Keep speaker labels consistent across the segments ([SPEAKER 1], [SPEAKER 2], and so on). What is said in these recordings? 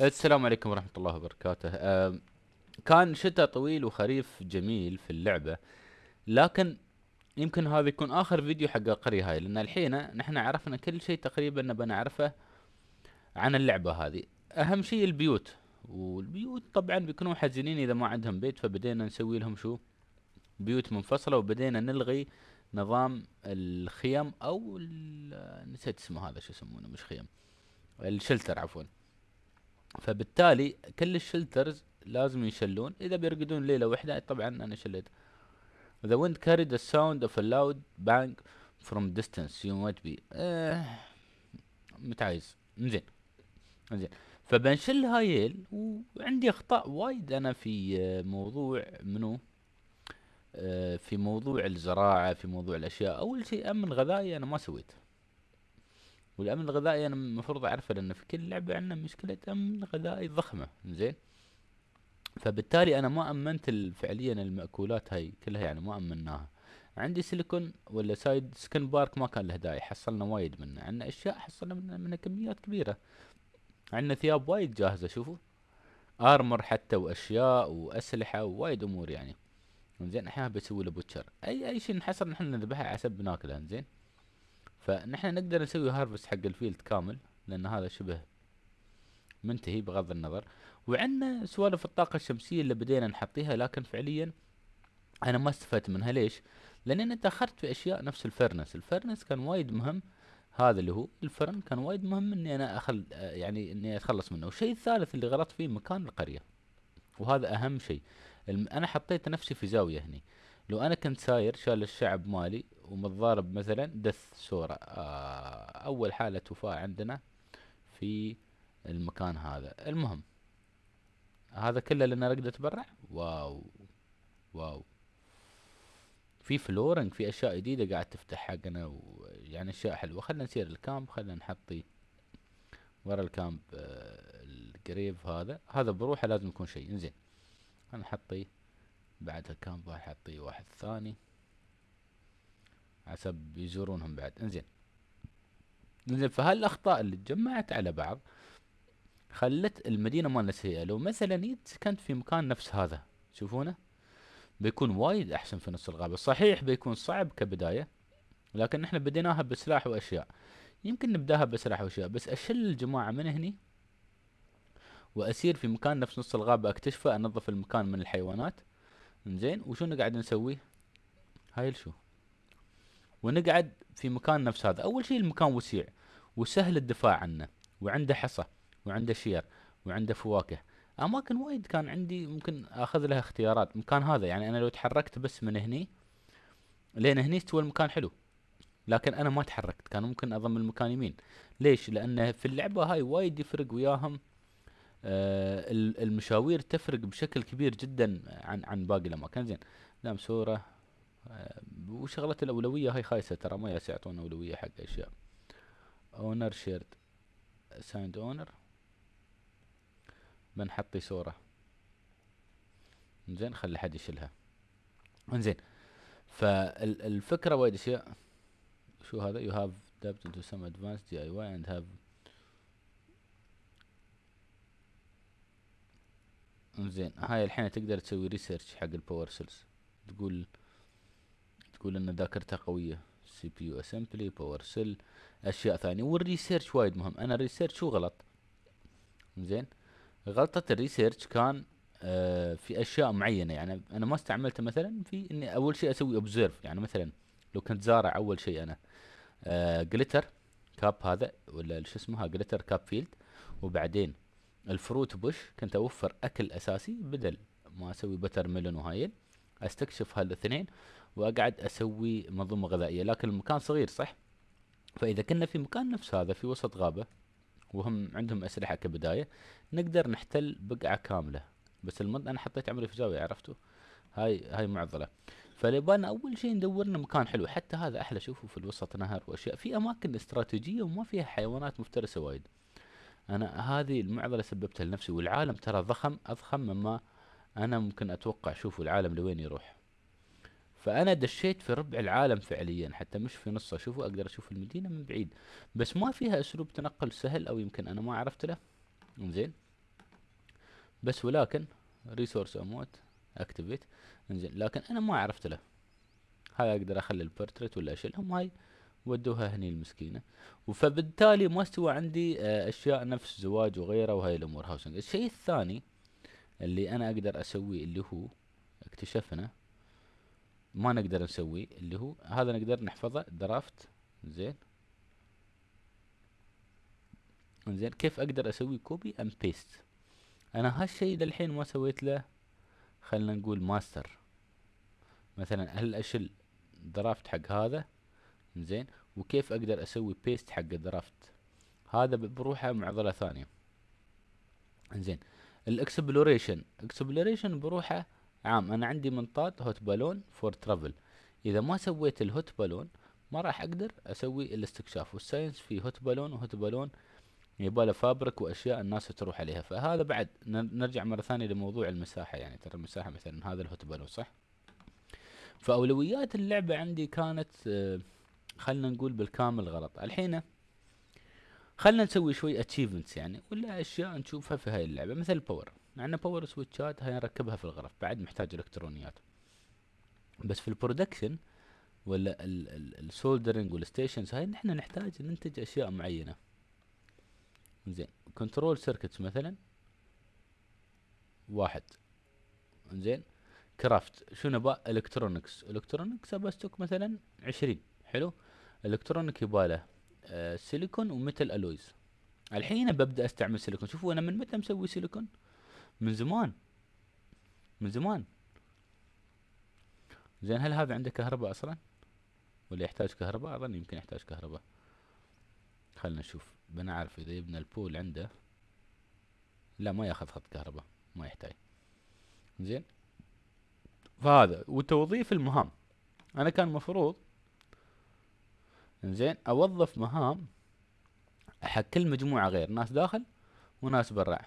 [SPEAKER 1] السلام عليكم ورحمة الله وبركاته كان شتاء طويل وخريف جميل في اللعبة لكن يمكن هذا يكون آخر فيديو حق القرية هاي لأن الحين نحن عرفنا كل شيء تقريبا نبى نعرفه عن اللعبة هذه أهم شيء البيوت والبيوت طبعا بيكونوا حزينين إذا ما عندهم بيت فبدينا نسوي لهم شو بيوت منفصلة وبدينا نلغي نظام الخيم أو نسيت اسمه هذا شو يسمونه مش خيم الشلتر عفوا فبالتالي كل الشلترز لازم ينشلون اذا بيرقدون ليله واحده طبعا انا شلت The wind carried the sound of a loud bang from distance you might be آه متعايز انزين انزين فبنشل هايل وعندي اخطاء وايد انا في آه، موضوع منو آه، في موضوع الزراعه في موضوع الاشياء اول شيء امن غذائي انا ما سويته والامن الغذائي انا المفروض اعرفه لان في كل لعبه عندنا مشكله امن غذائي ضخمه زين فبالتالي انا ما امنت فعليا الماكولات هاي كلها يعني ما امناها عندي سيليكون ولا سايد سكن بارك ما كان له داعي حصلنا وايد منه عندنا اشياء حصلنا منها, منها كميات كبيره عندنا ثياب وايد جاهزه شوفوا ارمر حتى واشياء واسلحه ووايد امور يعني زين احيانا بسوي له بوتشر اي اي شيء نحصل نحن نذبحه على حسب بناكله زين فنحن نقدر نسوي هارفست حق الفيلد كامل لان هذا شبه منتهي بغض النظر وعندنا سوالف الطاقة الشمسية اللي بدينا نحطيها لكن فعليا انا ما استفدت منها ليش؟ انا تاخرت في اشياء نفس الفرنس، الفرنس كان وايد مهم هذا اللي هو الفرن كان وايد مهم اني انا أخل يعني اني اتخلص منه، والشيء الثالث اللي غلطت فيه مكان القرية. وهذا اهم شيء، انا حطيت نفسي في زاوية هني، لو انا كنت ساير شال الشعب مالي ومتضارب مثلا دث سورة آه اول حالة وفاة عندنا في المكان هذا المهم هذا كله لان رقدة تبرع واو واو في فلورنج في اشياء جديدة قاعد تفتح حقنا ويعني اشياء حلوة خلنا نسير الكامب خلنا نحطي ورا الكامب آه القريب هذا هذا بروحه لازم يكون شيء انزين خلنا نحطي بعدها كان راح اعطيه واحد ثاني حسب يزورونهم بعد انزين انزين فهالاخطاء اللي تجمعت على بعض خلت المدينه مالنا سيئه لو مثلا جيت سكنت في مكان نفس هذا تشوفونه بيكون وايد احسن في نص الغابه صحيح بيكون صعب كبدايه لكن احنا بديناها بسلاح واشياء يمكن نبداها بسلاح واشياء بس اشل الجماعه من هني واسير في مكان نفس نص الغابه اكتشفه انظف المكان من الحيوانات زين وشو نقعد نسوي هاي شو ونقعد في مكان نفس هذا اول شيء المكان وسيع وسهل الدفاع عنه وعنده حصى وعنده شير وعنده فواكه اماكن وايد كان عندي ممكن اخذ لها اختيارات مكان هذا يعني انا لو تحركت بس من هني لين هني استوى المكان حلو لكن انا ما تحركت كان ممكن اضم المكان يمين ليش لانه في اللعبه هاي وايد يفرق وياهم آه، المشاوير تفرق بشكل كبير جدا عن عن باقي الاماكن زين لام سوره آه، وشغله الاولويه هاي خايسه ترى ما يعطون اولويه حق اشياء اونر شيرد سايند اونر بنحطي صوره زين خلي حد يشيلها انزين فالفكره وايد اشياء شو هذا يو هاف دبت انتو سم ادفانس دي اي واي اند هاف زين هاي الحين تقدر تسوي ريسيرش حق الباور سيلز تقول تقول ان ذاكرتها قويه سي بي يو اسمبلي باور سيل اشياء ثانيه والريسيرش وايد مهم انا الريسيرش شو غلط زين غلطه الريسيرش كان آه في اشياء معينه يعني انا ما استعملته مثلا في اني اول شيء اسوي اوبزيرف يعني مثلا لو كنت زارع اول شيء انا آه جلتر كاب هذا ولا شو اسمه جلتر كاب فيلد وبعدين الفروت بوش كنت اوفر اكل اساسي بدل ما اسوي بتر ميلون وهايل استكشف هالاثنين واقعد اسوي منظومه غذائيه لكن المكان صغير صح فاذا كنا في مكان نفس هذا في وسط غابه وهم عندهم اسلحه كبدايه نقدر نحتل بقعه كامله بس المنطقه انا حطيت عمري في زاويه عرفتوا هاي هاي معضله فليبان اول شيء ندور لنا مكان حلو حتى هذا احلى شوفوا في الوسط نهر واشياء في اماكن استراتيجيه وما فيها حيوانات مفترسه وايد انا هذه المعضله سببتها لنفسي والعالم ترى ضخم اضخم مما انا ممكن اتوقع شوفوا العالم لوين يروح فانا دشيت في ربع العالم فعليا حتى مش في نصه شوفوا اقدر اشوف المدينه من بعيد بس ما فيها اسلوب تنقل سهل او يمكن انا ما عرفت له انزين بس ولكن ريسورس اموت اكتيفيت انزين لكن انا ما عرفت له هاي اقدر اخلي البورتريت ولا اشيلهم هاي ودوها هني المسكينه فبالتالي ما استوى عندي آه، اشياء نفس زواج وغيره وهاي الامور هاوسنج الشيء الثاني اللي انا اقدر اسويه اللي هو اكتشفنا ما نقدر نسويه اللي هو هذا نقدر نحفظه درافت زين زين كيف اقدر اسوي كوبي ام بيست انا هالشيء للحين ما سويت له خلينا نقول ماستر مثلا هل اشل درافت حق هذا زين وكيف اقدر اسوي بيست حق درافت هذا بروحه معضله ثانيه زين الاكسبلوريشن اكسبلوريشن بروحه عام انا عندي منطاد هوت بالون فور ترافل اذا ما سويت الهوت بالون ما راح اقدر اسوي الاستكشاف والساينس في هوت بالون وهوت بالون يباله فابرك واشياء الناس تروح عليها فهذا بعد نرجع مره ثانيه لموضوع المساحه يعني ترى المساحه مثلا هذا الهوت بالون صح فاولويات اللعبه عندي كانت آه، خلنا نقول بالكامل غلط الحين خلنا نسوي شوي اتشيفمنتس يعني ولا اشياء نشوفها في هاي اللعبه مثل مع ان باور سويتشات هاي نركبها في الغرف بعد محتاج الكترونيات بس في البرودكشن ولا السولدرنج والستيشنز هاي نحن نحتاج ننتج اشياء معينه زين كنترول سيركتس مثلا واحد زين كرافت شنو بقى الكترونكس الكترونكس ابى مثلا عشرين حلو الكترونيك يباله آه سيليكون وميتال الويز الحين ببدا استعمل سيليكون شوفوا انا من متى مسوي سيليكون من زمان من زمان زين هل هذا عنده كهرباء اصلا ولا يحتاج كهرباء اظن يمكن يحتاج كهرباء خلنا نشوف بنعرف اذا يبنى البول عنده لا ما ياخذ خط كهرباء ما يحتاج زين فهذا وتوظيف المهام انا كان مفروض زين اوظف مهام حق كل مجموعة غير ناس داخل وناس برا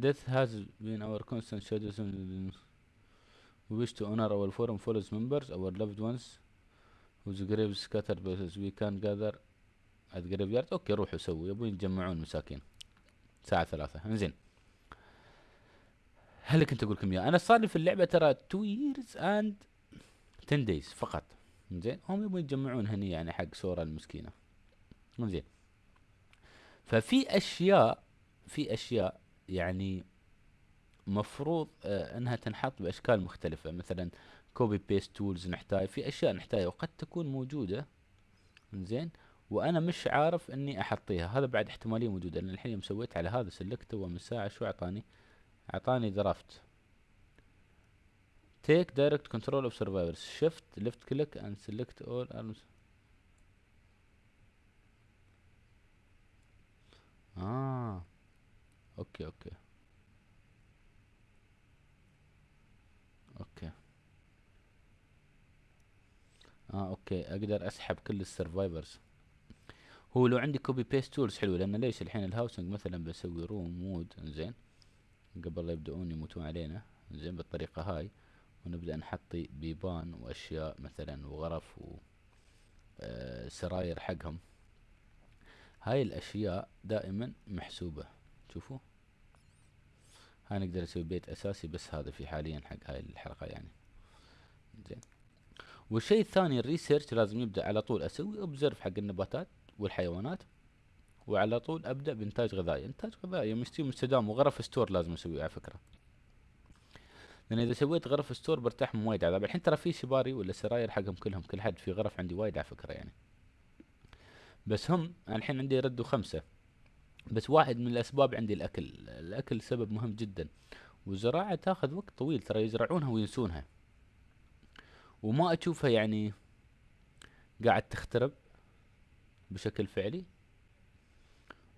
[SPEAKER 1] death has been our constant shadows we wish to honor our forum follows members our loved ones whose graves scattered places we can gather at graveyard اوكي روحوا سووا يبون يتجمعون مساكين ساعة ثلاثة انزين هل كنت اقول لكم اياه انا صار لي في اللعبة ترى 2 years and 10 days فقط زين هم يبون يتجمعون هني يعني حق سورة المسكينة زين ففي اشياء في اشياء يعني مفروض آه انها تنحط باشكال مختلفة مثلا كوبي بيست تولز نحتاج في اشياء نحتاجها وقد تكون موجودة زين وانا مش عارف اني احطيها هذا بعد احتمالية موجودة لان الحين يوم سويت على هذا سلكت ومن من ساعة شو اعطاني اعطاني درافت تيك دايركت كنترول اوف سرفايفرز شيفت ليفت كليك اند سيلكت اول ارمز اه اوكي اوكي اوكي اه اوكي اقدر اسحب كل السرفايفرز هو لو عندي كوبي بيست تولز حلوه لان ليش الحين الهاوسنج مثلا بسوي روم مود زين قبل لا يبدؤون يموتون علينا زين بالطريقه هاي ونبدأ نحط بيبان وأشياء مثلا وغرف وسراير آه، حقهم هاي الأشياء دائما محسوبة شوفوا هاي نقدر نسوي بيت أساسي بس هذا في حاليا حق هاي الحلقة يعني زين والشيء الثاني الريسيرش لازم يبدأ على طول أسوي أوبزرف حق النباتات والحيوانات وعلى طول أبدأ بإنتاج غذائي إنتاج غذائي مستدام وغرف ستور لازم أسويه على فكرة لان اذا سويت غرف ستور برتاح من وايد عذاب الحين ترى في سباري ولا سراير حقهم كلهم كل حد في غرف عندي وايد على فكره يعني بس هم الحين عندي ردوا خمسه بس واحد من الاسباب عندي الاكل الاكل سبب مهم جدا والزراعه تاخذ وقت طويل ترى يزرعونها وينسونها وما اشوفها يعني قاعد تخترب بشكل فعلي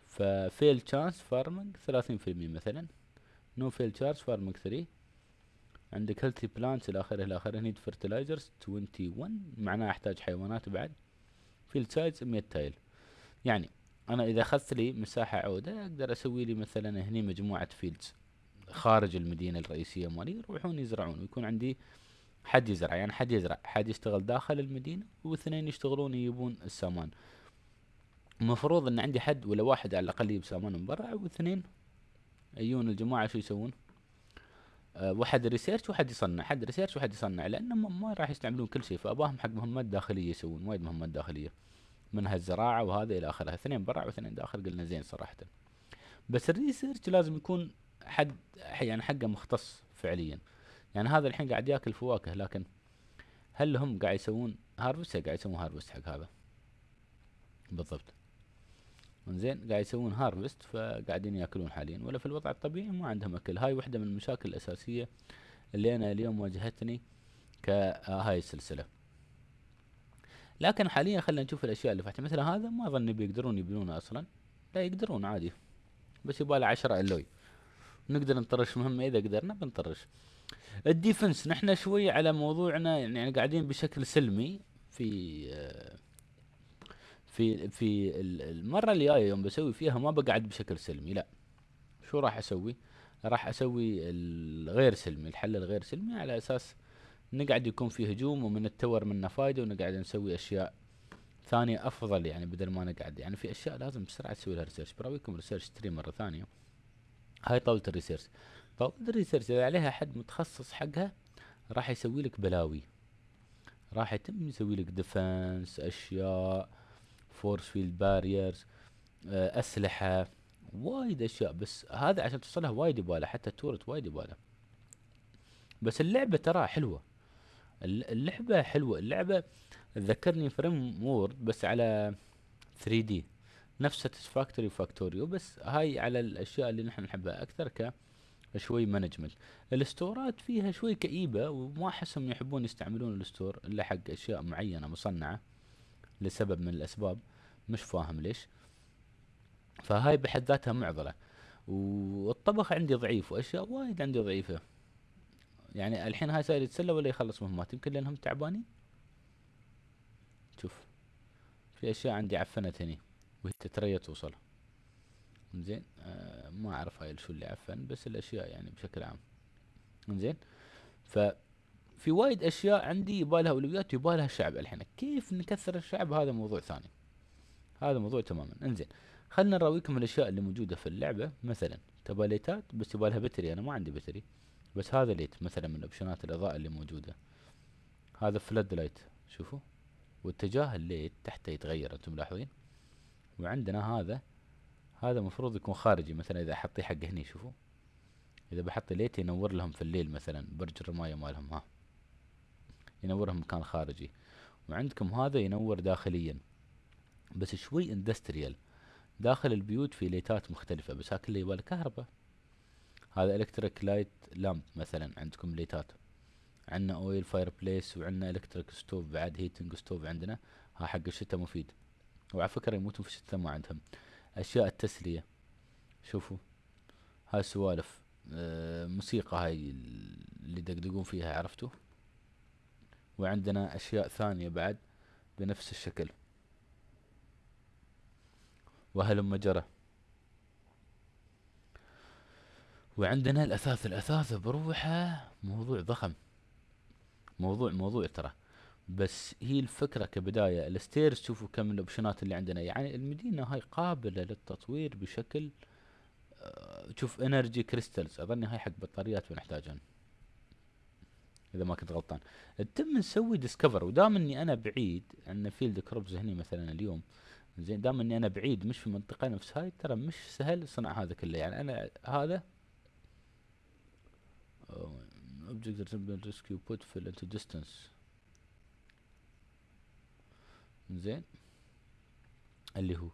[SPEAKER 1] ففيل تشانس فارمنج ثلاثين في المية مثلا نو فيل تشانس فارمنج ثري عندك هيلثي بلانتس الى اخره الى اخره نيد فرتلايزرز 21 معناها احتاج حيوانات بعد فيلد سايز 100 تايل يعني انا اذا اخذت لي مساحه عوده اقدر اسوي لي مثلا هني مجموعه فيلدز خارج المدينه الرئيسيه مالي يروحون يزرعون ويكون عندي حد يزرع يعني حد يزرع حد يشتغل داخل المدينه واثنين يشتغلون يجيبون السامان المفروض ان عندي حد ولا واحد على الاقل يجيب سامان من برا واثنين يجون الجماعه شو يسوون آه، واحد ريسيرش وواحد يصنع حد ريسيرش وواحد يصنع لان ما راح يستعملون كل شيء فاباهم حق مهمات داخليه يسوون وايد مهمات داخليه منها الزراعه وهذا الى اخره اثنين برع واثنين داخل قلنا زين صراحه بس الريسيرش لازم يكون حد يعني حقه مختص فعليا يعني هذا الحين قاعد ياكل فواكه لكن هل هم قاعد يسوون هارفست قاعد يسوون هارفست حق هذا بالضبط زين قاعد يسوون هارفست فقاعدين ياكلون حاليا ولا في الوضع الطبيعي ما عندهم اكل هاي واحده من المشاكل الاساسيه اللي انا اليوم واجهتني كهاي السلسله لكن حاليا خلينا نشوف الاشياء اللي فتحت مثل هذا ما اظن بيقدرون يبنونه اصلا لا يقدرون عادي بس يبغى عشرة الوي نقدر نطرش مهمه اذا قدرنا بنطرش الديفنس نحن شوي على موضوعنا يعني قاعدين بشكل سلمي في آه في في المره اللي جايه يوم بسوي فيها ما بقعد بشكل سلمي لا شو راح اسوي راح اسوي الغير سلمي الحل الغير سلمي على اساس نقعد يكون في هجوم ومن التور منه فايده ونقعد نسوي اشياء ثانية افضل يعني بدل ما نقعد يعني في اشياء لازم بسرعة تسوي لها ريسيرش براويكم ريسيرش تري مرة ثانية هاي طاولة الريسيرش طاولة الريسيرش اذا عليها حد متخصص حقها راح يسوي لك بلاوي راح يتم يسوي لك ديفنس اشياء فورس فيلد باريرز اسلحه وايد اشياء بس هذا عشان توصلها وايد يباله حتى التورت وايد يباله بس اللعبه ترى حلوه اللعبه حلوه اللعبه ذكرني فريم وورد بس على 3 دي نفس ساتسفاكتوري فاكتوريو بس هاي على الاشياء اللي نحن نحبها اكثر ك شوي مانجمنت الاستورات فيها شوي كئيبه وما احسهم يحبون يستعملون الاستور الا حق اشياء معينه مصنعه لسبب من الأسباب مش فاهم ليش فهاي بحد ذاتها معضلة والطبخ عندي ضعيف وأشياء وايد عندي ضعيفة يعني الحين هاي صاير يتسلى ولا يخلص مهمات يمكن لأنهم تعبانين شوف في أشياء عندي عفنت هني وهي تتريا توصل زين آه ما أعرف هاي شو اللي عفن بس الأشياء يعني بشكل عام زين ف في وايد اشياء عندي يبالها اولويات ويبالها الشعب الحين كيف نكثر الشعب هذا موضوع ثاني هذا موضوع تماما انزين خلنا نراويكم الاشياء اللي موجوده في اللعبه مثلا تباليتات بس يبالها بتري انا ما عندي بتري بس هذا ليت مثلا من اوبشنات الاضاءه اللي موجوده هذا فلاد لايت شوفوا واتجاه الليت تحته يتغير انتم ملاحظين وعندنا هذا هذا المفروض يكون خارجي مثلا اذا احطيه حق هني شوفوا اذا بحط ليت ينور لهم في الليل مثلا برج الرمايه مالهم ها ينوره مكان خارجي وعندكم هذا ينور داخليا بس شوي اندستريال داخل البيوت في ليتات مختلفة بس هاك اللي يبغى كهرباء هذا الكتريك لايت لامب مثلا عندكم ليتات عندنا اويل فاير بليس وعندنا الكتريك ستوف بعد هيتنج ستوف عندنا ها حق الشتاء مفيد وعلى فكرة يموتون في الشتاء ما عندهم اشياء التسلية شوفوا هاي سوالف أه موسيقى هاي اللي يدقدقون فيها عرفتوا وعندنا أشياء ثانية بعد بنفس الشكل وهلم مجرى وعندنا الأثاث الأثاث بروحه موضوع ضخم موضوع موضوع ترى بس هي الفكرة كبداية الستيرز شوفوا كم الاوبشنات اللي عندنا يعني المدينة هاي قابلة للتطوير بشكل آه، شوف انرجي كريستلز اظني هاي حق بطاريات بنحتاجهم اذا ما كنت غلطان تم نسوي ديسكفر ودام اني انا بعيد عن فيلد كروبز هني مثلا اليوم زين دام اني انا بعيد مش في منطقه نفس هاي ترى مش سهل صنع هذا كله يعني انا هذا object ريسكيو بوت في انت ديستنس زين اللي هو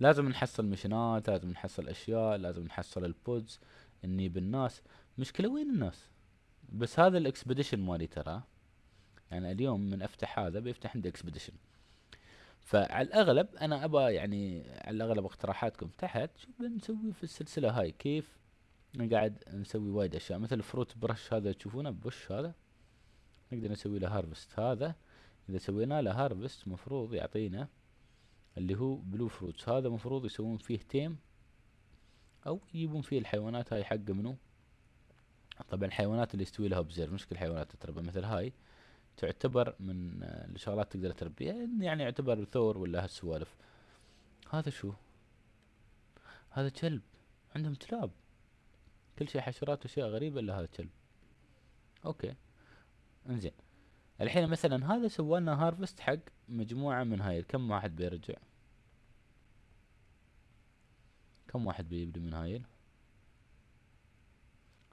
[SPEAKER 1] لازم نحصل مشينات لازم نحصل اشياء لازم نحصل البودز نجيب الناس مشكلة وين الناس بس هذا الاكسبيديشن مالي ترى يعني اليوم من افتح هذا بيفتح عندي اكسبيديشن فعلى الاغلب انا ابى يعني على الاغلب اقتراحاتكم تحت شو بنسوي في السلسله هاي كيف نقعد نسوي وايد اشياء مثل فروت برش هذا تشوفونه بوش هذا نقدر نسوي له هارفست هذا اذا سوينا له هارفست مفروض يعطينا اللي هو بلو فروتس هذا مفروض يسوون فيه تيم او يجيبون فيه الحيوانات هاي حق منو طبعا الحيوانات اللي يستوي لها اوبزيرف مش كل حيوانات تتربى مثل هاي تعتبر من الشغلات تقدر تربيها يعني, يعني يعتبر ثور ولا هالسوالف هذا شو هذا كلب عندهم كلاب كل شيء حشرات واشياء غريبة الا هذا الكلب اوكي انزين الحين مثلا هذا سوالنا هارفست حق مجموعة من هاي كم واحد بيرجع كم واحد بيبدي من هاي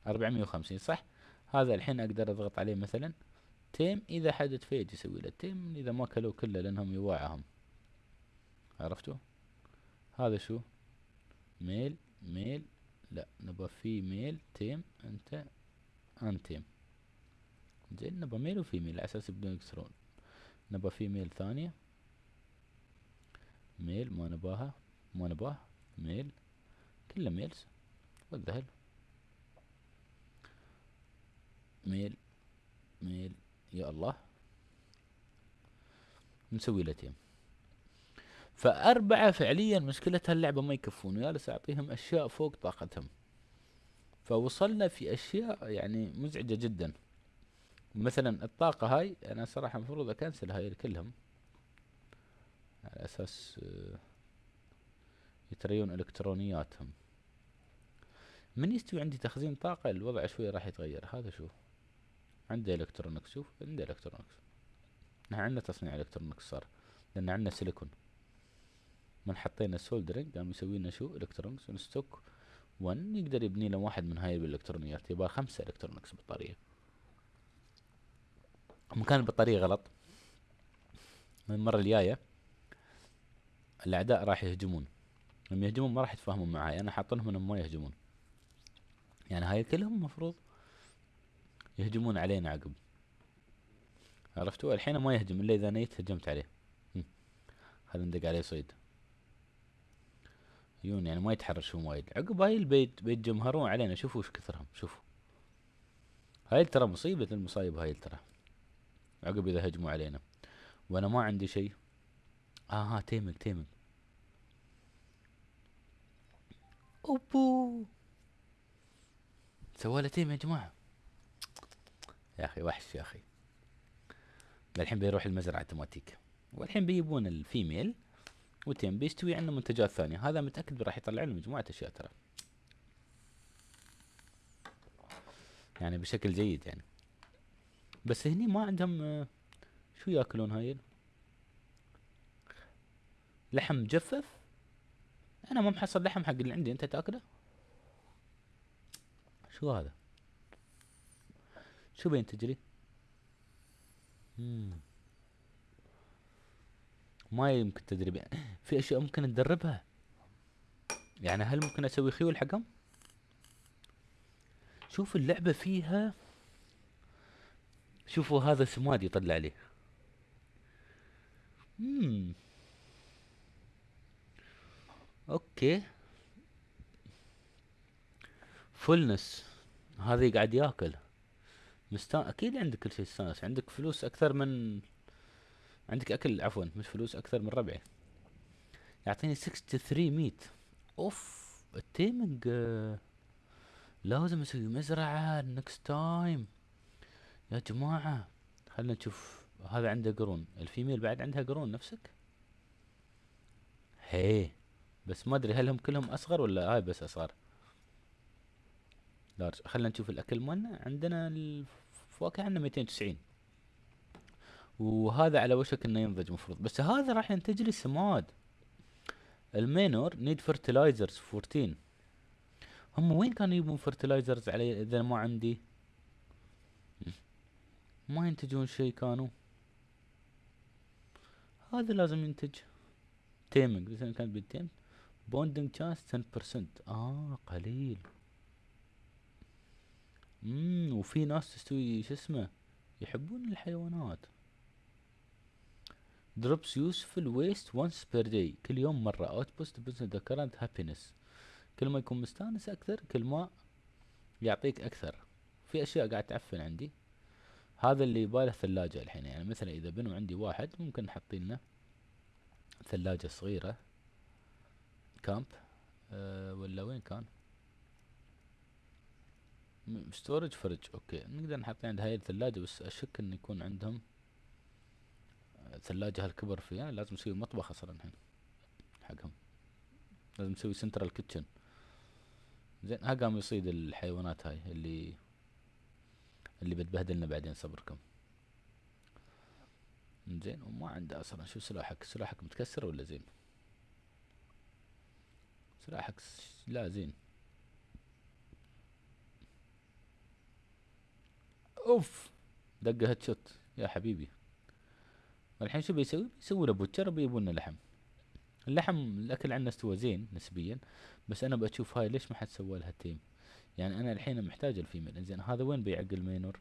[SPEAKER 1] أربعمية وخمسين صح هذا الحين أقدر أضغط عليه مثلا تيم إذا حدد فيج يسوي له تيم إذا ما كلوا كله لأنهم يواعهم عرفتوا هذا شو ميل ميل لا نبغى في ميل تيم أنت أنتيم زين نبغى ميل وفيميل على أساس يبدون يكسرون نبغى فيميل ثانية ميل ما نباها ما نباه ميل كله ميلز والذهل ميل ميل يا الله نسوي له تيم فأربعة فعليا مشكلتها اللعبة ما يكفون ويالس أعطيهم أشياء فوق طاقتهم فوصلنا في أشياء يعني مزعجة جدا مثلا الطاقة هاي أنا صراحة المفروض أكنسل هاي كلهم على أساس آه، يتريون إلكترونياتهم من يستوي عندي تخزين طاقة الوضع شوي راح يتغير هذا شو عنده الكترونكس شوف عنده الكترونكس نحن عندنا تصنيع الكترونكس صار لان عندنا سيليكون من حطينا سولدرنج قام يسوي لنا شو الكترونكس ونستوك 1 يقدر يبني لنا واحد من هاي الالكترونيات يبغى خمسة الكترونكس بطارية مكان البطارية غلط من المرة الجاية الأعداء راح يهجمون لما يهجمون ما راح يتفاهمون معاي أنا حاط لهم إنهم ما يهجمون يعني هاي كلهم المفروض يهجمون علينا عقب عرفتوا الحين ما يهجم إلا إذا نيت هجمت عليه هذا ندق عليه صيد يون يعني ما يتحرشون وايد عقب هاي البيت بيتجمهرون علينا شوفوا ايش كثرهم شوفوا هاي ترى مصيبة المصايب هاي ترى عقب إذا هجموا علينا وأنا ما عندي شيء آه ها آه، تيمك تيمك أوبو سواله تيم يا جماعة يا اخي وحش يا اخي الحين بيروح المزرعه اوتوماتيك والحين بيجيبون الفيميل وتيم بيستوي عندنا منتجات ثانيه هذا متاكد راح يطلع لنا مجموعه اشياء ترى يعني بشكل جيد يعني بس هني ما عندهم آه، شو ياكلون هاي لحم مجفف انا ما محصل لحم حق اللي عندي انت تاكله شو هذا شو بين تجري؟ ما يمكن تدريب في اشياء ممكن ندربها يعني هل ممكن اسوي خيول حقهم؟ شوف اللعبة فيها شوفوا هذا سماد يطلع عليه مم. اوكي فولنس هذا قاعد ياكل مستا اكيد عندك كل شيء ستانس عندك فلوس اكثر من عندك اكل عفوا مش فلوس اكثر من ربعي يعطيني 63 ميت اوف التيمنج لازم اسوي مزرعة نكست تايم يا جماعة خلنا نشوف هذا عنده قرون الفيميل بعد عندها قرون نفسك هي بس ما ادري هل هم كلهم اصغر ولا هاي بس اصغر لارج خلنا نشوف الاكل مالنا عندنا الف... فواكه عندنا 290 وهذا على وشك انه ينضج مفروض بس هذا راح ينتج لي سماد المينور نيد فرتلايزرز 14 هم وين كانوا يبون فرتلايزرز علي اذا ما عندي ما ينتجون شيء كانوا هذا لازم ينتج تيمنج مثلا كان بالتيم بوندنج تشانس 10% اه قليل امم وفي ناس تستوي شو اسمه يحبون الحيوانات drops useful waste once per day كل يوم مرة outpost business the current happiness كل ما يكون مستانس أكثر كل ما يعطيك أكثر في أشياء قاعد تعفن عندي هذا اللي يباله ثلاجة الحين يعني مثلا إذا بنوا عندي واحد ممكن نحطي لنا ثلاجة صغيرة كامب أه ولا وين كان ستورج فرج اوكي نقدر نحط عند هاي الثلاجة بس اشك انه يكون عندهم آه، ثلاجة هالكبر فيها لازم نسوي مطبخ اصلا الحين حقهم لازم نسوي سنترال كيتشن زين ها قام يصيد الحيوانات هاي اللي اللي بتبهدلنا بعدين صبركم زين وما عنده اصلا شو سلاحك سلاحك متكسر ولا زين سلاحك لا زين اوف دقه هيد شوت يا حبيبي الحين شو بيسوي؟ بيسوي له بوتشر بيبون لحم اللحم الاكل عندنا استوى زين نسبيا بس انا بشوف هاي ليش ما حد سوى لها تيم يعني انا الحين محتاج الفيميل انزين هذا وين بيعق المينور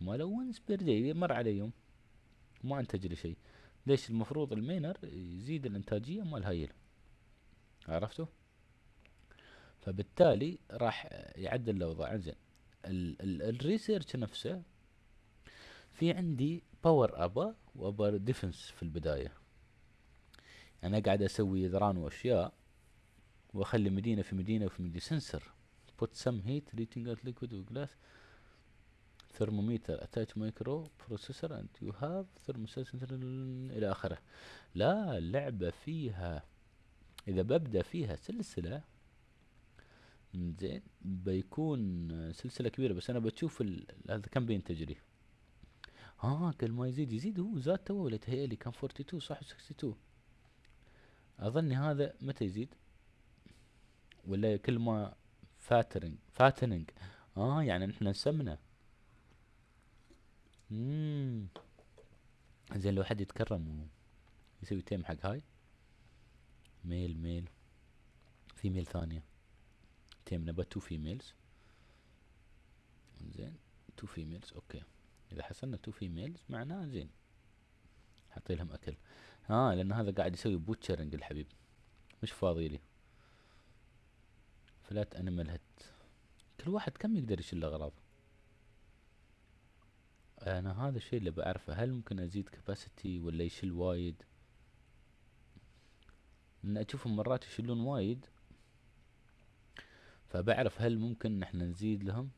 [SPEAKER 1] ماله ونس بير مر علي يوم ما انتج لي شيء ليش المفروض المينر يزيد الانتاجيه مال هايل عرفتوا فبالتالي راح يعدل الاوضاع انزين الريسيرش نفسه في عندي باور ابا وابر ديفنس في البدايه انا قاعد اسوي ذران واشياء واخلي مدينه في مدينه وفي مدينه سنسر بوت سم هيت ريتنج ات ليكويد وجلاس ثرموميتر اتاتش مايكرو بروسيسور processor يو هاف have الى اخره لا اللعبه فيها اذا ببدا فيها سلسله زين بيكون سلسله كبيره بس انا بشوف هذا كم بينتج لي اه كل ما يزيد يزيد هو زاد تو ولا تهيأ لي كان 42 صح 62 اظني هذا متى يزيد ولا كل ما فاترنج فاتننج اه يعني احنا نسمنا امم زين لو حد يتكرم يسوي تيم حق هاي ميل ميل في ميل ثانيه تيم نبى تو فيميلز زين تو فيميلز اوكي اذا حصلنا تو فيميلز معناه زين حطي لهم اكل ها آه لان هذا قاعد يسوي بوتشرنج الحبيب مش فاضي لي فلات انيمال هيت كل واحد كم يقدر يشيل الاغراض انا هذا الشيء اللي بعرفه هل ممكن ازيد كباسيتي ولا يشيل وايد لان اشوفهم مرات يشيلون وايد فبعرف هل ممكن نحن نزيد لهم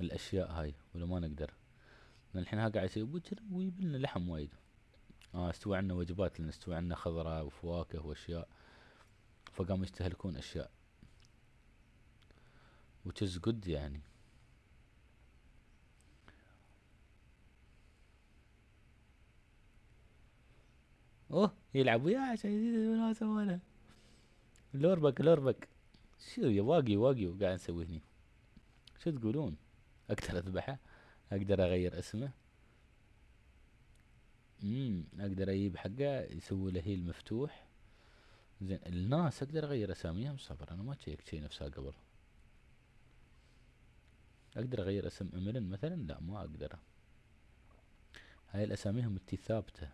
[SPEAKER 1] الاشياء هاي ولا ما نقدر من الحين ها قاعد يسوي بوتشر ويجيب لنا لحم وايد اه استوى عندنا وجبات لان استوى عندنا خضره وفواكه واشياء فقاموا يستهلكون اشياء وتز جود يعني اوه يلعب وياه عشان يزيد الوناسه ماله لوربك لوربك شو يا واقي واقي وقاعد نسوي هني شو تقولون اقدر اذبحه اقدر اغير اسمه امم اقدر اجيب حقه يسوي له هيل مفتوح زين الناس اقدر اغير اساميهم صبر انا ما تشيك شي نفسها قبل اقدر اغير اسم املن مثلا لا ما اقدر هاي الاساميهم التي ثابته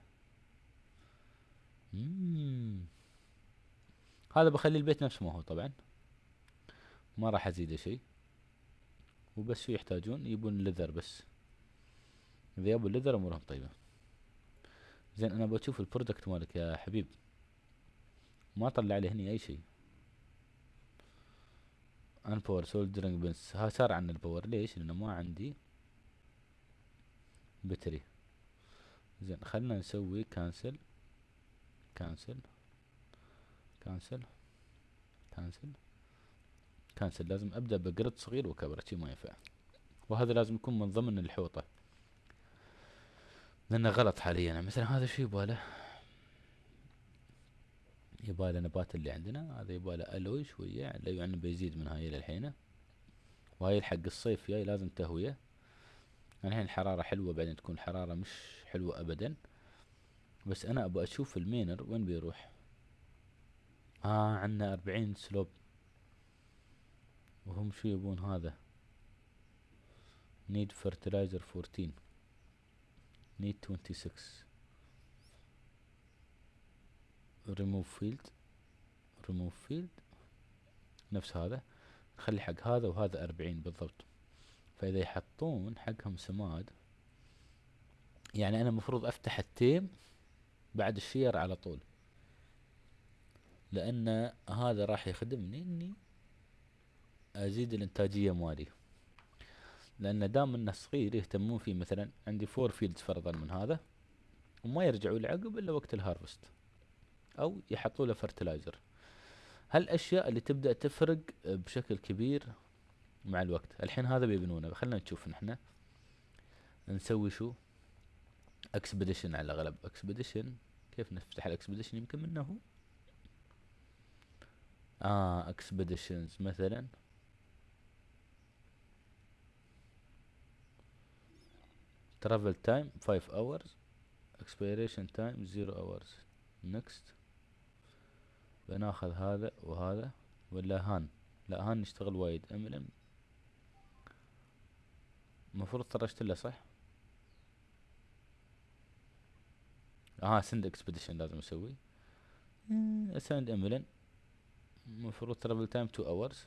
[SPEAKER 1] مم. هذا بخلي البيت نفس ما هو طبعا ما راح ازيده شيء وبس شو يحتاجون يبون لذر بس اذا يبون الليذر امورهم طيبه زين انا بشوف البرودكت مالك يا حبيب ما طلع لي هني اي شيء ان باور سولدرنج بنس ها صار عن الباور ليش لانه ما عندي بتري زين خلنا نسوي كانسل كانسل كانسل كانسل كانسل لازم أبدأ بقرد صغير شي ما ينفع وهذا لازم يكون من ضمن الحوطة لأنه غلط حاليا يعني مثلا هذا شو يباله يباله نبات اللي عندنا هذا يباله ألوي شوية اللي يعني بيزيد من هاي للحينه وهاي حق الصيف جاي لازم تهوية الحين يعني الحرارة حلوة بعدين تكون الحرارة مش حلوة أبدا بس أنا أبغى أشوف المينر وين بيروح آه عندنا أربعين سلوب وهم شو يبون هذا need fertilizer 14 need 26 remove field remove field نفس هذا نخلي حق هذا وهذا 40 بالضبط فإذا يحطون حقهم سماد يعني أنا المفروض أفتح التيم بعد الشير على طول لأن هذا راح يخدمني إني ازيد الانتاجيه مالي لان دام انه صغير يهتمون فيه مثلا عندي فور فيلدز فرضا من هذا وما يرجعوا لعقب الا وقت الهارفست او يحطوا له فرتلايزر هالاشياء اللي تبدا تفرق بشكل كبير مع الوقت الحين هذا بيبنونه خلينا نشوف نحن نسوي شو اكسبيديشن على الاغلب اكسبيديشن كيف نفتح الاكسبيديشن يمكن منه اه اكسبيديشنز مثلا travel time 5 hours expiration time 0 hours next بناخذ هذا وهذا ولا هان لا هان نشتغل وايد املم المفروض طرشت له صح اه سند اكسبيديشن لازم اسوي اسند املن المفروض ترافل تايم 2 اورز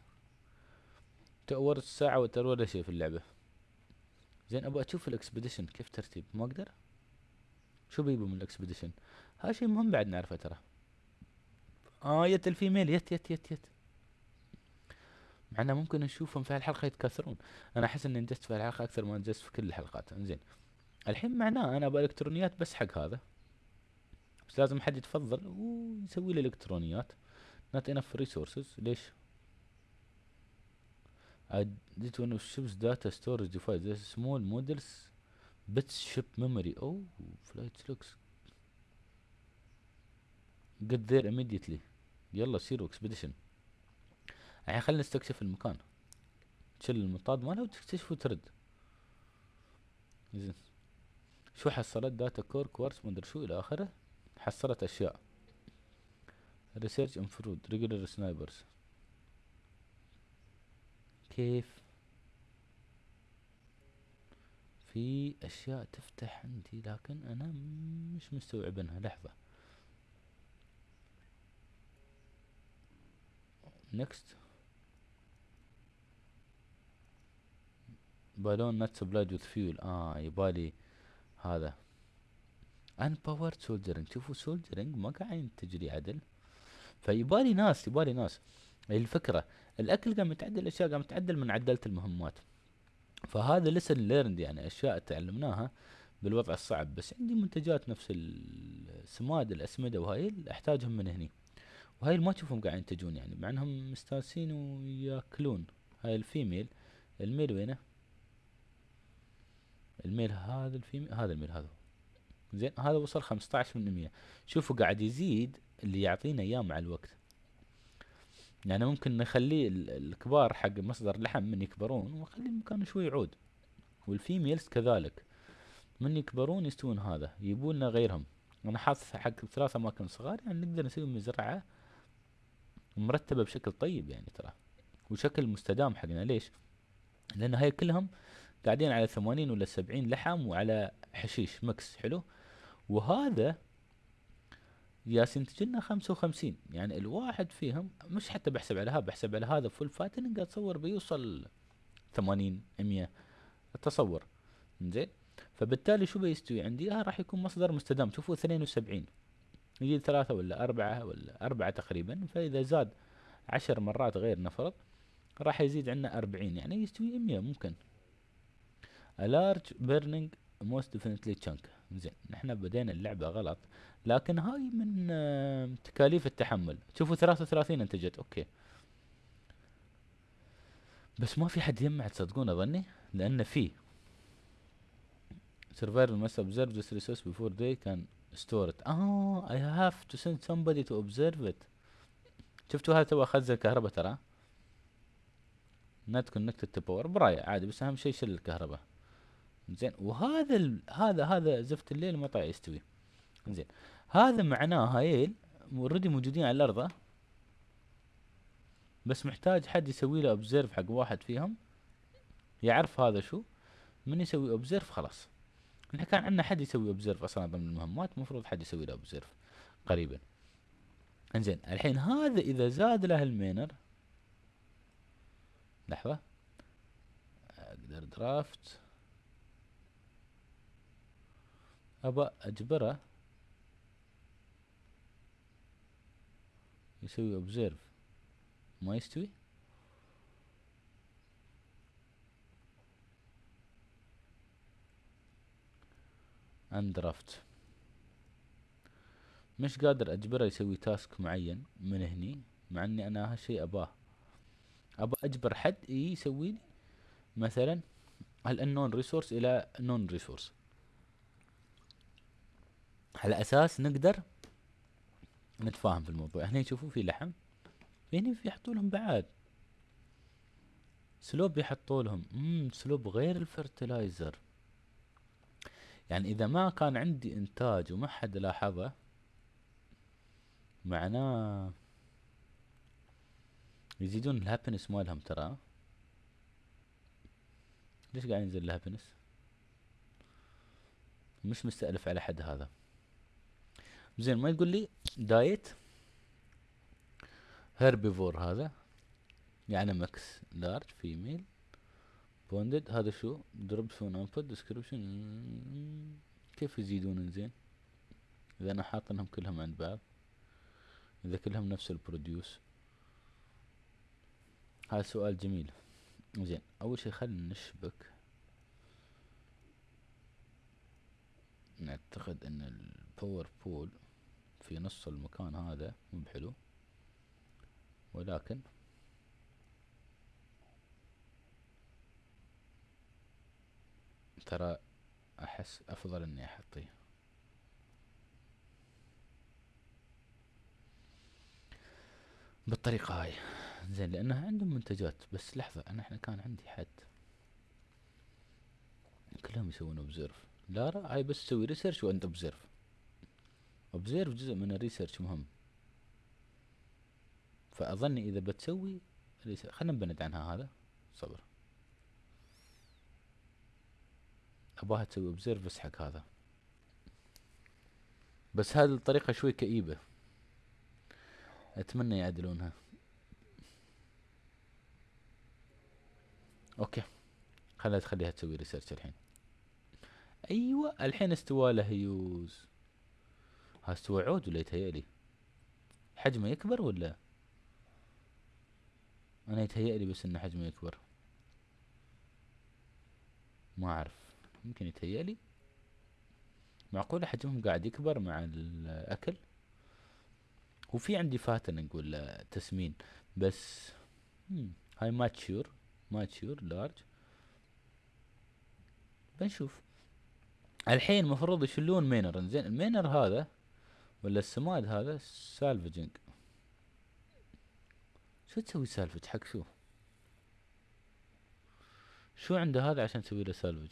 [SPEAKER 1] 2 اورز ساعة وترى ولا شيء في اللعبة زين ابغى اشوف الاكسبيديشن كيف ترتيب ما اقدر شو بيبو من الاكسبيديشن هذا شيء مهم بعد نعرفه ترى اه يت الفيميل يت يت يت يت معنا ممكن نشوفهم في هالحلقة يتكاثرون انا احس اني انجزت في هالحلقة اكثر ما انجزت في كل الحلقات انزين الحين معناه انا ابغى الكترونيات بس حق هذا بس لازم حد يتفضل ويسوي لي الكترونيات not enough resources ليش this one ships داتا ستورج device this small models bits ship memory oh flight looks get اميديتلي يلا سيرو اكسبيديشن الحين خلينا نستكشف المكان تشل المطاد ماله وتكتشف وترد زين شو حصلت داتا كور كوارتز ادري شو الى اخره حصلت اشياء ريسيرش انفرود ريجولر سنايبرز كيف في اشياء تفتح عندي لكن انا مش انها لحظة نكست بالون نت سبلايد وذ فيول اه يبالي هذا ان باورد سولدرنج شوفوا سولدرنج ما قاعد ينتج لي عدل فيبالي ناس يبالي ناس إيه الفكره الاكل قام يتعدل اشياء قام يتعدل من عدلت المهمات فهذا لسن ليرند يعني اشياء تعلمناها بالوضع الصعب بس عندي منتجات نفس السماد الاسمده وهاي احتاجهم من هني وهاي ما تشوفهم قاعد ينتجون يعني مع انهم مستانسين وياكلون هاي الفيميل الميل وينه الميل هذا الفيميل هذا الميل هذا زين هذا وصل 15 من مية شوفوا قاعد يزيد اللي يعطينا اياه مع الوقت يعني ممكن نخلي الكبار حق مصدر لحم من يكبرون ونخلي المكان شوي يعود والفيميلز كذلك من يكبرون يستوون هذا يبون غيرهم انا حاطط حق ثلاث اماكن صغار يعني نقدر نسوي مزرعه مرتبه بشكل طيب يعني ترى وشكل مستدام حقنا ليش لان هاي كلهم قاعدين على ثمانين ولا سبعين لحم وعلى حشيش مكس حلو وهذا ياس ينتج لنا 55 يعني الواحد فيهم مش حتى بحسب على هذا بحسب على هذا فول فاتنج اتصور بيوصل 80 100 اتصور زين فبالتالي شو بيستوي عندي آه راح يكون مصدر مستدام شوفوا 72 يجي ثلاثة ولا أربعة ولا أربعة تقريبا فإذا زاد عشر مرات غير نفرض راح يزيد عندنا أربعين يعني يستوي مية ممكن A large burning موست ديفنتلي تشانك زين نحن بدينا اللعبة غلط لكن هاي من تكاليف التحمل شوفوا 33 انتجت اوكي بس ما في حد يجمع تصدقون اظني لان في سيرفر must observe this resource before they can store it اه اي هاف تو سند somebody to observe it شفتوا هذا تو اخذ الكهرباء ترى نت كونكتد تو باور براية عادي بس اهم شيء شل الكهرباء زين وهذا ال... هذا هذا زفت الليل ما طلع يستوي زين هذا معناه هايل اوريدي موجودين على الارض بس محتاج حد يسوي له اوبزيرف حق واحد فيهم يعرف هذا شو من يسوي اوبزيرف خلاص احنا كان عندنا حد يسوي اوبزيرف اصلا ضمن المهمات المفروض حد يسوي له اوبزيرف قريبا انزين الحين هذا اذا زاد له المينر لحظه اقدر درافت ابى اجبره يسوي أوبزيرف ما يستوي اندرافت مش قادر اجبره يسوي تاسك معين من هني مع اني انا هالشي اباه ابى اجبر حد يسوي مثلا الان نون ريسورس الى نون ريسورس على اساس نقدر نتفاهم في الموضوع هنا يشوفون في لحم هنا يحطوا لهم بعد سلوب يحطوا لهم امم سلوب غير الفرتلايزر يعني اذا ما كان عندي انتاج وما حد لاحظه معناه يزيدون الهابنس مالهم ترى ليش قاعد ينزل الهابنس مش مستألف على حد هذا زين ما يقول لي دايت هربيفور هذا يعني مكس لارج فيميل بوندد هذا شو دروب سون انفود ديسكربشن كيف يزيدون زين اذا انا حاطنهم كلهم عند بعض اذا كلهم نفس البروديوس هذا سؤال جميل زين اول شي خلينا نشبك نعتقد ان الباور بول في نص المكان هذا مو بحلو ولكن ترى احس افضل اني احطيه بالطريقة هاي زين لانها عندهم منتجات بس لحظة انا احنا كان عندي حد كلهم يسوون اوبزيرف لا لا هاي بس تسوي ريسيرش وانت اوبزيرف اوبزيرف جزء من الريسيرش مهم فأظن إذا بتسوي خلنا نبند عنها هذا صبر أباها تسوي اوبزيرف بس حق هذا بس هذه الطريقة شوي كئيبة أتمنى يعدلونها أوكي خليها تخليها تسوي ريسيرش الحين أيوة الحين استوى له يوز استوى عود ولا يتهيألي حجمه يكبر ولا انا يتهيألي بس انه حجمه يكبر ما اعرف يمكن يتهيألي معقولة حجمهم قاعد يكبر مع الاكل وفي عندي فاتن نقول تسمين بس مم. هاي ماتشور ماتشور لارج بنشوف الحين المفروض يشلون مينر زين المينر هذا ولا السماد هذا سالفجنج شو تسوي سالفج حق شو شو عنده هذا عشان تسوي له سالفج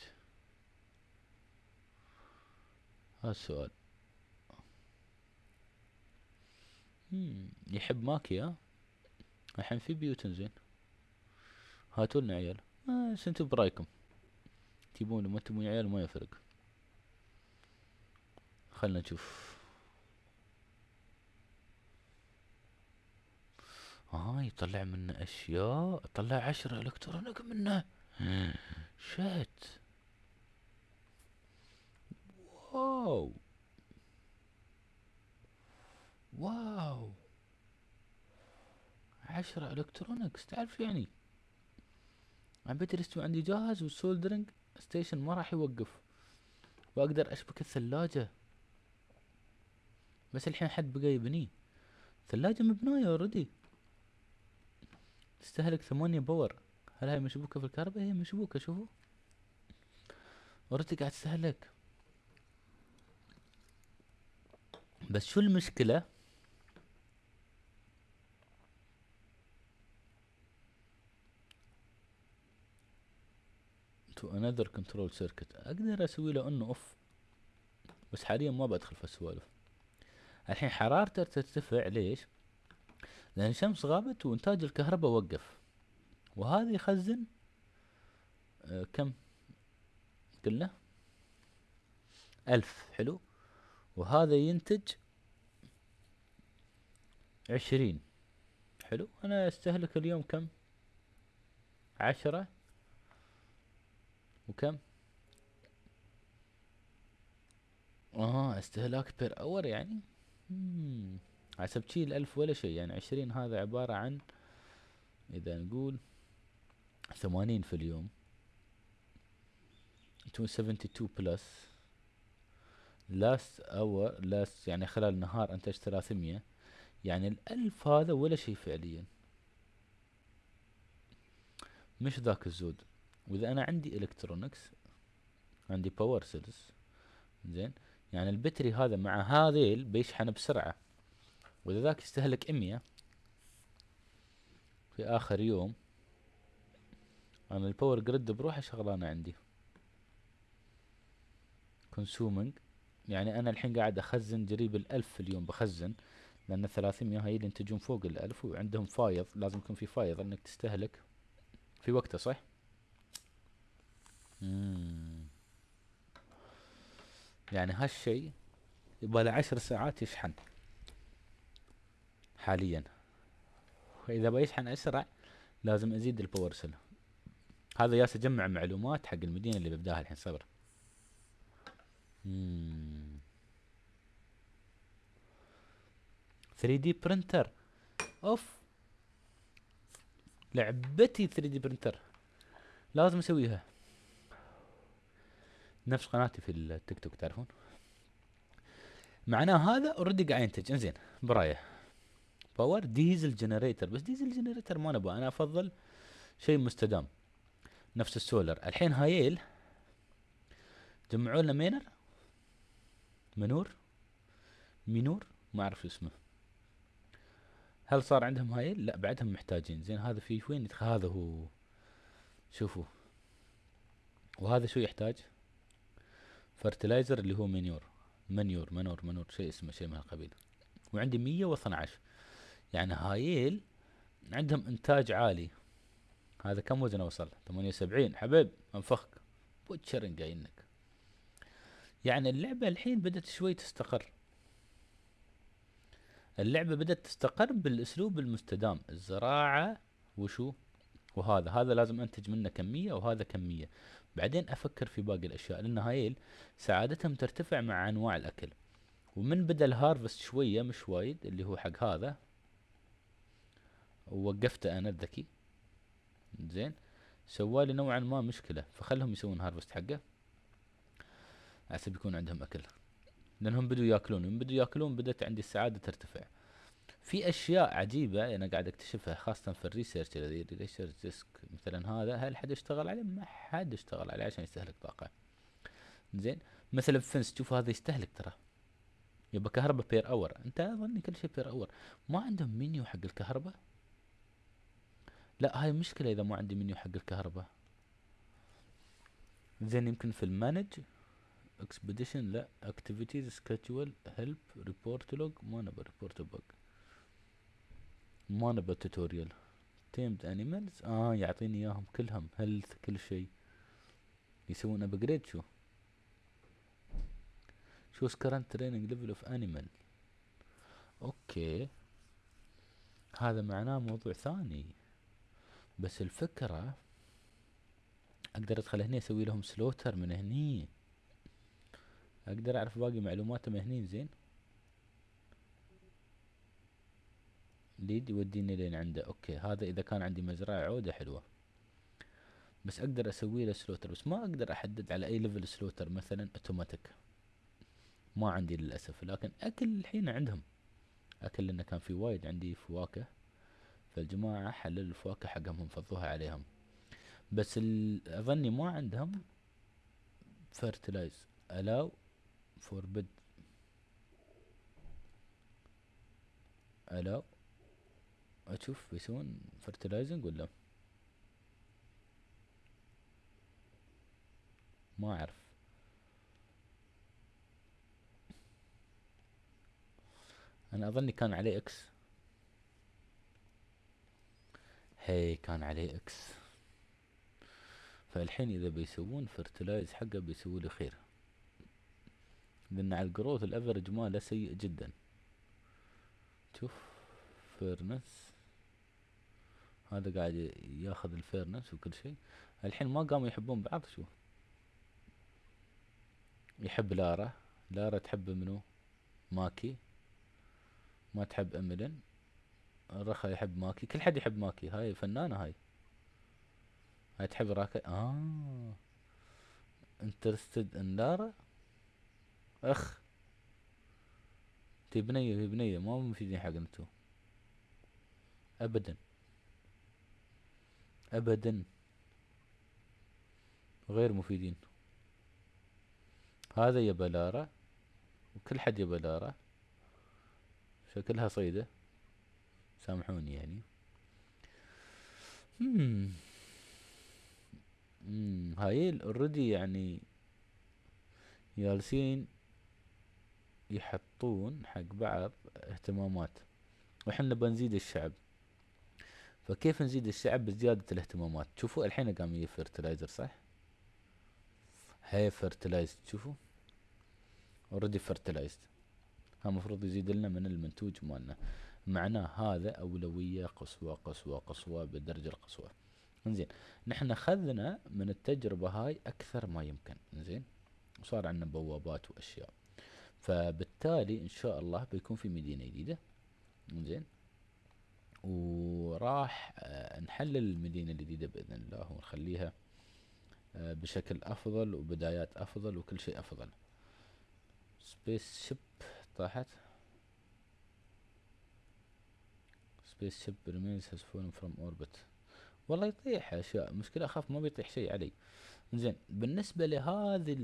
[SPEAKER 1] هذا السؤال يحب ماكيا الحين في بيوت زين هاتوا لنا عيال ايش آه، انتم برايكم تبون ما تبون عيال ما يفرق خلنا نشوف اه يطلع منه اشياء طلع عشرة الكترونك منه شت واو واو عشرة الكترونك تعرف يعني عم يستوي عندي جاهز والسولدرنج ستيشن ما راح يوقف واقدر اشبك الثلاجة بس الحين حد بقى يبني ثلاجة مبناية اوريدي تستهلك ثمانية باور هل هاي مشبوكة في الكهرباء هي مشبوكة شوفوا اوريدي قاعد تستهلك بس شو المشكلة تو انذر كنترول سيركت اقدر اسوي له انه اوف بس حاليا ما بدخل في السوالف الحين حرارته ترتفع ليش لأن الشمس غابت وإنتاج الكهرباء وقف وهذا يخزن آه كم قلنا ألف حلو وهذا ينتج عشرين حلو أنا أستهلك اليوم كم عشرة وكم اه استهلاك بير اور يعني مم. حسب تشيل الألف ولا شيء يعني عشرين هذا عبارة عن إذا نقول ثمانين في اليوم يكون تو بلس لاست اور لاست يعني خلال النهار انتج ثلاثمية يعني الألف هذا ولا شيء فعليا مش ذاك الزود وإذا أنا عندي إلكترونكس عندي باور سيلز زين يعني البتري هذا مع هذيل بيشحن بسرعة ذاك يستهلك امية في اخر يوم انا الباور جريد بروحه شغلانة عندي كونسومينج يعني انا الحين قاعد اخزن قريب الالف في اليوم بخزن لان الثلاثمية هاي اللي ينتجون فوق الالف وعندهم فايض لازم يكون في فايض انك تستهلك في وقته صح مم. يعني هالشي يبغى له عشر ساعات يشحن حاليا واذا بيشحن اسرع لازم ازيد الباور سيل هذا ياس اجمع معلومات حق المدينه اللي ببداها الحين صبر مم. 3D برنتر اوف لعبتي 3D برنتر لازم اسويها نفس قناتي في التيك توك تعرفون معناه هذا اوريدي قاعد ينتج انزين برايه باور ديزل جنريتر بس ديزل جنريتر ما نبغى انا افضل شيء مستدام نفس السولر الحين هايل جمعوا لنا مينر منور مينور ما اعرف شو اسمه هل صار عندهم هايل لا بعدهم محتاجين زين هذا في وين هذا هو شوفوا وهذا شو يحتاج فرتلايزر اللي هو منيور منيور منور منور شيء اسمه شيء من هالقبيل وعندي مية واثنى عشر يعني هايل عندهم انتاج عالي هذا كم وزن وصل 78 حبيب انفخك بوتشرن قاينك يعني اللعبة الحين بدأت شوي تستقر اللعبة بدأت تستقر بالأسلوب المستدام الزراعة وشو وهذا هذا لازم أنتج منه كمية وهذا كمية بعدين أفكر في باقي الأشياء لأن هايل سعادتهم ترتفع مع أنواع الأكل ومن بدأ الهارفست شوية مش وايد اللي هو حق هذا ووقفت انا الذكي زين سوالي نوعا ما مشكله فخلهم يسوون هارفست حقه حسب يكون عندهم اكل لانهم بدوا ياكلون يوم بدوا ياكلون بدت عندي السعاده ترتفع في اشياء عجيبه انا قاعد اكتشفها خاصه في الريسيرش الريسيرش ديسك مثلا هذا هل حد اشتغل عليه ما حد اشتغل عليه عشان يستهلك طاقه زين مثلا فنس شوف هذا يستهلك ترى يبقى كهرباء بير اور انت اظني كل شيء بير اور ما عندهم منيو حق الكهرباء لا هاي مشكلة اذا ما عندي منيو حق الكهرباء زين يمكن في المانج اكسبيديشن لا اكتيفيتيز سكتشول هيلب ريبورت لوج ما نبى ريبورت بق ما نبى توتوريال تيمد انيمالز اه يعطيني اياهم كلهم هيلث كل شيء يسوون ابجريد شو شو current training level of animal اوكي هذا معناه موضوع ثاني بس الفكرة اقدر ادخل هني اسوي لهم سلوتر من هني اقدر اعرف باقي معلوماتهم هني زين ليد يوديني لين عنده اوكي هذا اذا كان عندي مزرعة عودة حلوة بس اقدر اسوي له سلوتر بس ما اقدر احدد على اي ليفل سلوتر مثلا اوتوماتيك ما عندي للاسف لكن اكل الحين عندهم اكل لانه كان في وايد عندي فواكه فالجماعة حللوا الفواكه حقهم فضوها عليهم بس أظني ما عندهم fertilize ألاو forbid ألاو أشوف بيسوون fertilizing ولا ما أعرف أنا أظني كان عليه إكس هي كان عليه اكس فالحين اذا بيسوون فرتلايز حقه بيسوي له خير لان على الجروث الافرج ماله سيء جدا شوف فيرنس هذا قاعد ياخذ الفيرنس وكل شيء الحين ما قاموا يحبون بعض شوف يحب لارا لارا تحب منو ماكي ما تحب املن رخا يحب ماكي كل حد يحب ماكي هاي فنانة هاي هاي تحب راكا اه انترستد ان لارا اخ تي بنية هي بنية ما مفيدين حق انتو ابدا ابدا غير مفيدين هذا يبى لارا وكل حد يبى لارا شكلها صيده سامحوني يعني مم. مم. هاي اوريدي يعني جالسين يحطون حق بعض اهتمامات وحنا بنزيد الشعب فكيف نزيد الشعب بزيادة الاهتمامات شوفوا الحين قام يجي فرتلايزر صح هاي فرتلايزد شوفوا اوريدي فرتلايزد ها المفروض يزيد لنا من المنتوج مالنا معناه هذا أولوية قصوى قصوى قصوى بالدرجة القصوى انزين نحن أخذنا من التجربة هاي أكثر ما يمكن انزين وصار عندنا بوابات وأشياء فبالتالي إن شاء الله بيكون في مدينة جديدة انزين وراح آه، نحلل المدينة الجديدة بإذن الله ونخليها آه، بشكل أفضل وبدايات أفضل وكل شيء أفضل سبيس شيب طاحت سبيس شيب ريمينز هاز فولن فروم اوربت والله يطيح اشياء مشكله اخاف ما بيطيح شيء علي زين بالنسبه لهذه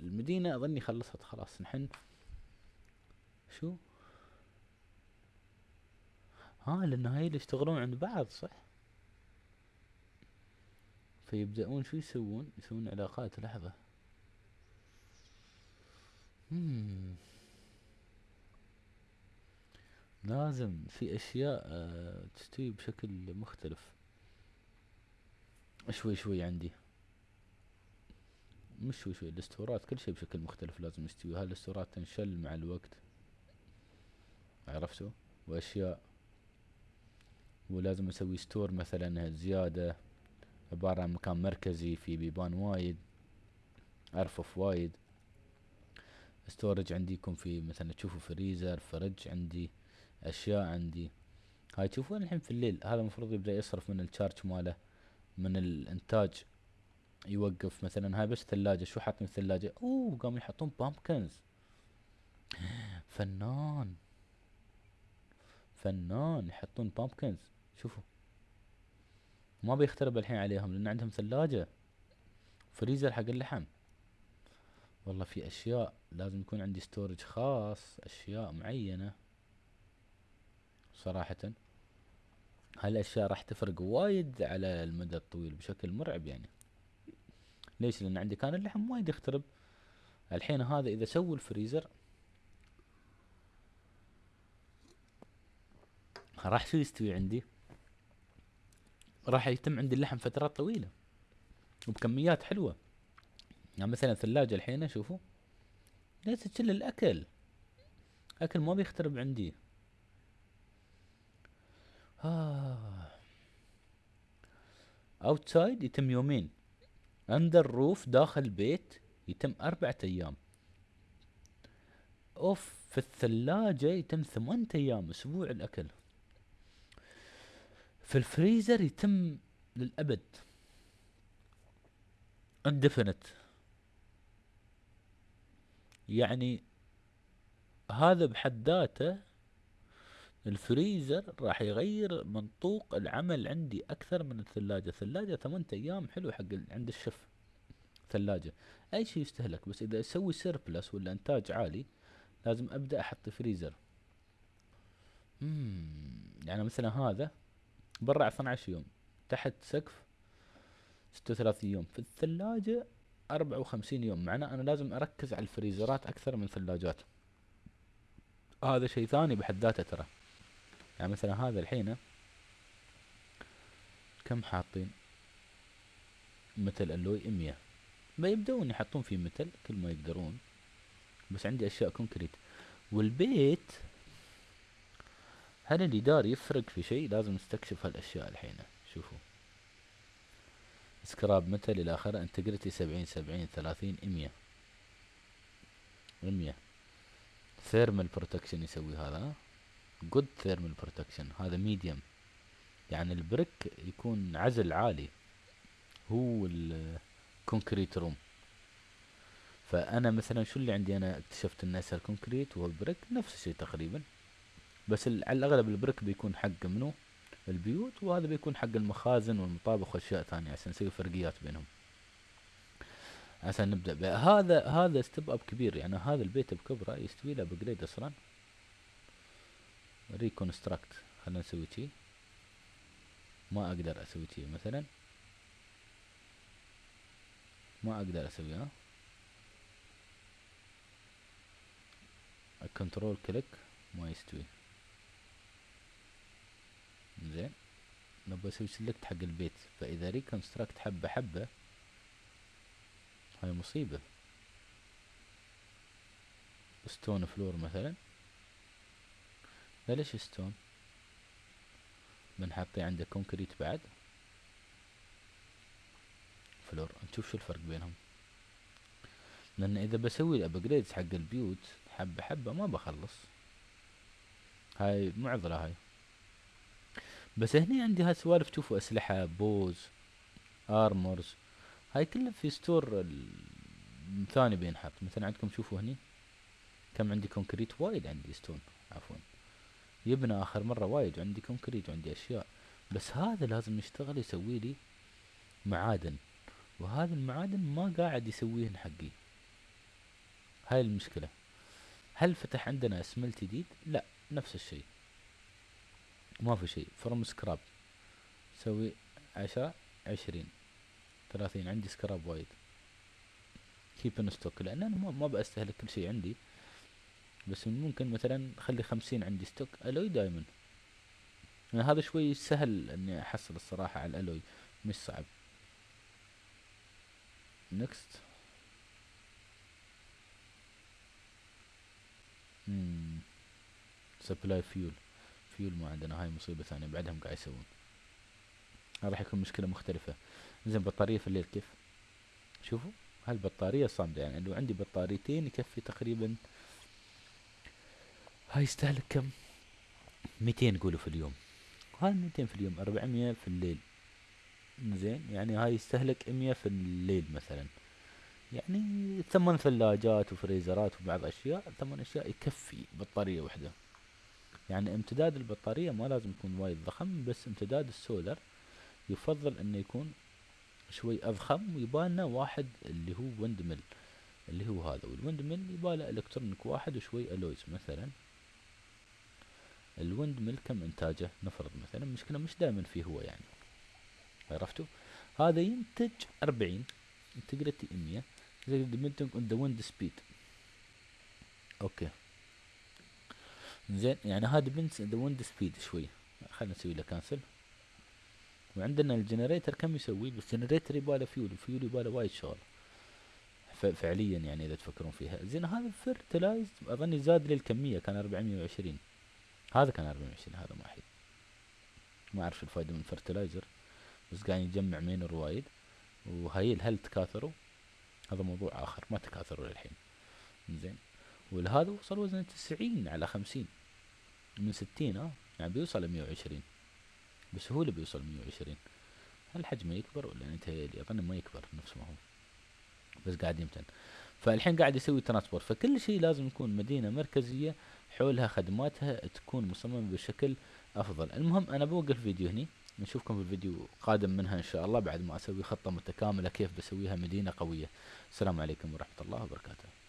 [SPEAKER 1] المدينه اظني خلصت خلاص نحن شو ها لان هاي اللي يشتغلون عند بعض صح فيبدأون شو يسوون يسوون علاقات لحظة مم. لازم في اشياء آه، تستوي بشكل مختلف شوي شوي عندي مش شوي شوي الاستورات كل شيء بشكل مختلف لازم يستوي الاستورات تنشل مع الوقت عرفتوا واشياء ولازم اسوي ستور مثلا زيادة عبارة عن مكان مركزي في بيبان وايد ارفف وايد ستورج عندي يكون في مثلا تشوفوا فريزر فرج عندي اشياء عندي هاي تشوفون الحين في الليل هذا المفروض يبدا يصرف من الشارج ماله من الانتاج يوقف مثلا هاي بس ثلاجه شو حاطين من الثلاجه اوه قام يحطون بامبكنز فنان فنان يحطون بامبكنز شوفوا ما بيخترب الحين عليهم لان عندهم ثلاجه فريزر حق اللحم والله في اشياء لازم يكون عندي ستورج خاص اشياء معينه صراحة هالأشياء راح تفرق وايد على المدى الطويل بشكل مرعب يعني ليش لأن عندي كان اللحم وايد يخترب الحين هذا إذا سووا الفريزر راح شو يستوي عندي راح يتم عندي اللحم فترات طويلة وبكميات حلوة يعني مثلا الثلاجة الحين شوفوا ليش تشل الأكل أكل ما بيخترب عندي اوتسايد آه. يتم يومين اندر روف داخل البيت يتم أربعة أيام أوف في الثلاجة يتم ثمانية أيام أسبوع الأكل في الفريزر يتم للأبد اندفنت يعني هذا بحد ذاته الفريزر راح يغير منطوق العمل عندي اكثر من الثلاجه الثلاجه ثمانية ايام حلو حق عند الشف ثلاجه اي شيء يستهلك بس اذا اسوي سيربلس ولا انتاج عالي لازم ابدا احط فريزر امم يعني مثلا هذا برا 12 يوم تحت سقف 36 يوم في الثلاجة 54 يوم معناه أنا لازم أركز على الفريزرات أكثر من ثلاجات هذا شيء ثاني بحد ذاته ترى يعني مثلا هذا الحين كم حاطين متل ألوي مية يبدون يحطون فيه متل كل ما يقدرون بس عندي أشياء كونكريت والبيت هل الجدار يفرق في شيء لازم نستكشف هالأشياء الحين شوفوا سكراب متل إلى آخره انتجريتي سبعين سبعين ثلاثين مية مية ثيرمال بروتكشن يسوي هذا جود ثيرمال بروتكشن هذا ميديوم يعني البريك يكون عزل عالي هو الكونكريت روم فانا مثلا شو اللي عندي انا اكتشفت ان اسهل كونكريت والبريك نفس الشيء تقريبا بس على الاغلب البريك بيكون حق منو البيوت وهذا بيكون حق المخازن والمطابخ واشياء ثانيه عشان نسوي فرقيات بينهم عشان نبدا بها. هذا هذا ستيب اب كبير يعني هذا البيت بكبره يستوي له ابجريد اصلا ريكونستراكت خلنا نسوي تي ما اقدر اسوي تي مثلا ما اقدر اسويها كنترول كليك ما يستوي زين نبغى نسوي سلكت حق البيت فاذا ريكونستراكت حبه حبه هاي مصيبه ستون فلور مثلا بلاش ستون بنحطي عنده كونكريت بعد فلور نشوف شو الفرق بينهم لان اذا بسوي الابجريدز حق البيوت حبة حبة ما بخلص هاي معضلة هاي بس هني عندي هالسوالف تشوفوا اسلحة بوز ارمورز هاي كلها في ستور ثاني بينحط مثلا عندكم شوفوا هني كم عندي كونكريت وايد عندي ستون عفوا يبنى آخر مرة وايد عندي كونكريت وعندي أشياء بس هذا لازم يشتغل يسوي لي معادن وهذا المعادن ما قاعد يسويهن حقي هاي المشكلة هل فتح عندنا اسملت جديد؟ لا نفس الشيء ما في شيء فروم سكراب سوي عشرة عشرين ثلاثين عندي سكراب وايد كيب ان ستوك لان انا ما بستهلك كل شيء عندي بس ممكن مثلا خلي خمسين عندي ستوك الوي دايما يعني هذا شوي سهل اني احصل الصراحة على الالوي مش صعب نكست سبلاي فيول فيول ما عندنا هاي مصيبة ثانية بعدهم قاعد يسوون راح يكون مشكلة مختلفة زين بطارية في الليل كيف شوفوا هالبطارية صامدة يعني لو عندي بطاريتين يكفي تقريبا آه هاي يستهلك كم 200 قولوا في اليوم هاي 200 في اليوم 400 في الليل زين يعني هاي يستهلك 100 في الليل مثلا يعني ثمان ثلاجات وفريزرات وبعض اشياء ثمان اشياء يكفي بطارية واحدة يعني امتداد البطارية ما لازم يكون وايد ضخم بس امتداد السولر يفضل انه يكون شوي اضخم ويبالنا واحد اللي هو ويند اللي هو هذا والويند يباله الكترونيك واحد وشوي الويز مثلا الويند ميل كم إنتاجه نفرض مثلا مشكلة مش دائما فيه هو يعني عرفتوا هذا ينتج 40 انتجريتي 100 depending اون ذا ويند سبيد اوكي زين يعني هذا بنس ذا ويند سبيد شوي خلينا نسوي له كانسل وعندنا الجنريتر كم يسوي بس الجنريتر يباله فيول الفيول يباله وايد شغل فعليا يعني اذا تفكرون فيها زين هذا فيرتلايز اظني زاد للكميه كان 420 هذا كان 24 هذا ما حي ما اعرف الفايده من فرتلايزر بس قاعد يجمع مينر وايد وهي هل تكاثروا هذا موضوع اخر ما تكاثروا للحين زين ولهذا وصل وزنه 90 على 50 من 60 اه يعني بيوصل 120 بسهولة بيوصل 120 هل حجمه يكبر ولا يتهيألي أظن ما يكبر نفس ما هو بس قاعد يمتن فالحين قاعد يسوي ترانسبورت فكل شيء لازم يكون مدينة مركزية حولها خدماتها تكون مصممة بشكل أفضل المهم أنا بوقف الفيديو هني نشوفكم في الفيديو قادم منها إن شاء الله بعد ما أسوي خطة متكاملة كيف بسويها مدينة قوية السلام عليكم ورحمة الله وبركاته